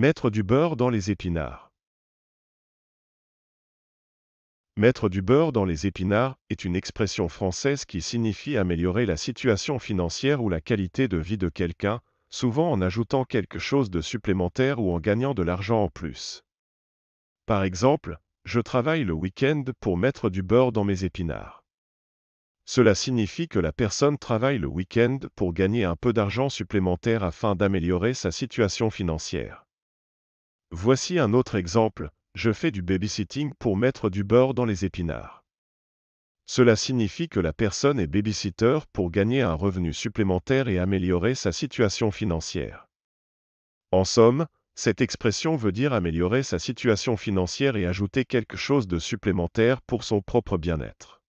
Mettre du beurre dans les épinards. Mettre du beurre dans les épinards est une expression française qui signifie améliorer la situation financière ou la qualité de vie de quelqu'un, souvent en ajoutant quelque chose de supplémentaire ou en gagnant de l'argent en plus. Par exemple, je travaille le week-end pour mettre du beurre dans mes épinards. Cela signifie que la personne travaille le week-end pour gagner un peu d'argent supplémentaire afin d'améliorer sa situation financière. Voici un autre exemple, je fais du babysitting pour mettre du beurre dans les épinards. Cela signifie que la personne est babysitter pour gagner un revenu supplémentaire et améliorer sa situation financière. En somme, cette expression veut dire améliorer sa situation financière et ajouter quelque chose de supplémentaire pour son propre bien-être.